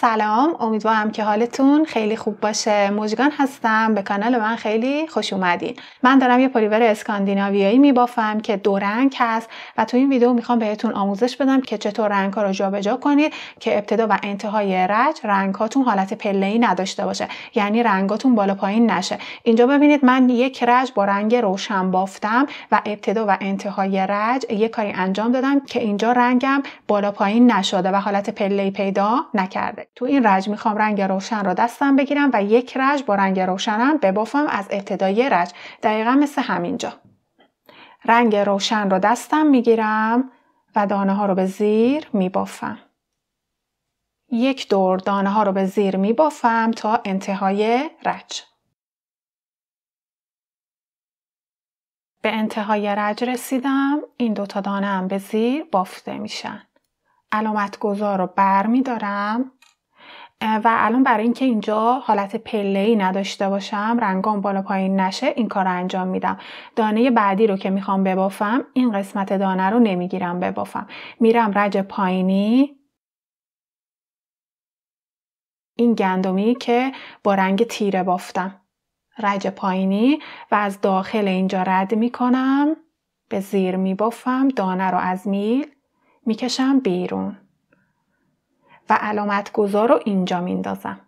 سلام امیدوارم که حالتون خیلی خوب باشه موجگان هستم به کانال من خیلی خوش اومدین من دارم یه پلیور اسکاندیناویایی میبافم که دو رنگ هست و تو این ویدیو میخوام بهتون آموزش بدم که چطور رنگ ها رو جابجا کنید که ابتدا و انتهای رج رنگ هاتون حالت پله ای نداشته باشه یعنی رنگاتون بالا پایین نشه اینجا ببینید من یک رج با رنگ روشن بافتم و ابتدا و انتهای رج یه کاری انجام دادم که اینجا رنگم بالا پایین نشده و حالت پله پیدا نکرده تو این رج میخوام رنگ روشن را دستم بگیرم و یک رج با رنگ روشنم ببافم از ابتدای رج دقیقا مثل همینجا رنگ روشن را دستم میگیرم و دانه ها رو به زیر میبافم یک دور دانه ها رو به زیر میبافم تا انتهای رج به انتهای رج رسیدم این دوتا دانه هم به زیر بافته میشن علامت گذار رو بر می و الان برای اینکه اینجا حالت پله ای نداشته باشم رنگام بالا پایین نشه این کار رو انجام میدم دانه بعدی رو که میخوام ببافم این قسمت دانه رو نمیگیرم ببافم میرم رج پایینی این گندمی که با رنگ تیره بافتم رج پایینی و از داخل اینجا رد میکنم به زیر میبافم دانه رو از میل میکشم بیرون و علامت گذار رو اینجا میندازم.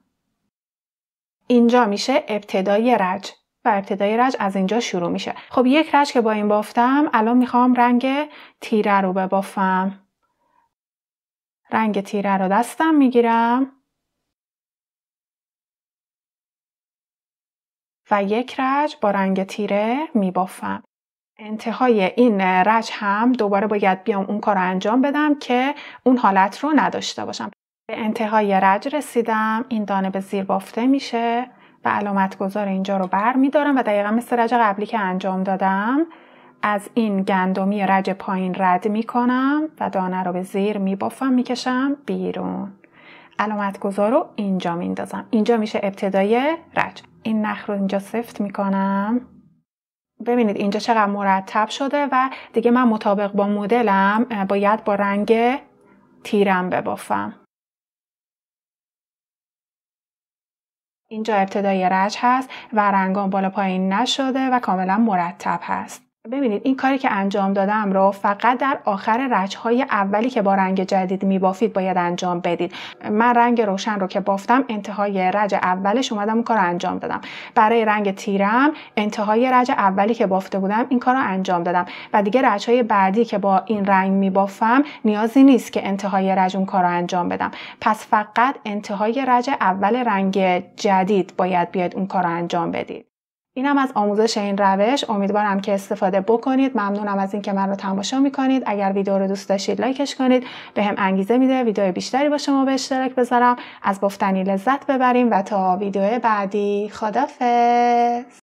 اینجا میشه ابتدای رج و ابتدای رج از اینجا شروع میشه. خب یک رج که با این بافتم الان میخوام رنگ تیره رو ببافم. رنگ تیره رو دستم میگیرم. و یک رج با رنگ تیره میبافم. انتهای این رج هم دوباره باید بیام اون کار رو انجام بدم که اون حالت رو نداشته باشم. به انتهای رج رسیدم این دانه به زیر بافته میشه و علامت گذار اینجا رو بر میدارم و دقیقا مثل رج قبلی که انجام دادم از این گندمی رج پایین رد میکنم و دانه رو به زیر میبافم میکشم بیرون علامت گذار رو اینجا میندازم اینجا میشه ابتدای رج این نخ رو اینجا سفت میکنم ببینید اینجا چقدر مرتب شده و دیگه من مطابق با مدلم باید با رنگ تیرم ببافم اینجا ابتدای رج هست و رنگان بالا پایین نشده و کاملا مرتب هست. ببینید این کاری که انجام دادم رو فقط در آخر رچهای اولی که با رنگ جدید میبافید باید انجام بدید من رنگ روشن رو که بافتم انتهای رج اولش اومدم اون کار رو انجام دادم برای رنگ تیرم انتهای رج اولی که بافته بودم این کار رو انجام دادم و دیگه رچهای بعدی که با این رنگ میبافم نیازی نیست که انتهای رج اون کار رو انجام بدم پس فقط انتهای رج اول رنگ جدید باید بیاد اون کار انجام بدید اینم از آموزش این روش امیدوارم که استفاده بکنید ممنونم از اینکه من رو تماشا میکنید اگر ویدیو رو دوست داشتید لایکش کنید به هم انگیزه میده ویدیو بیشتری با شما به اشتراک بذارم از گفتنی لذت ببریم و تا ویدیو بعدی خدافظ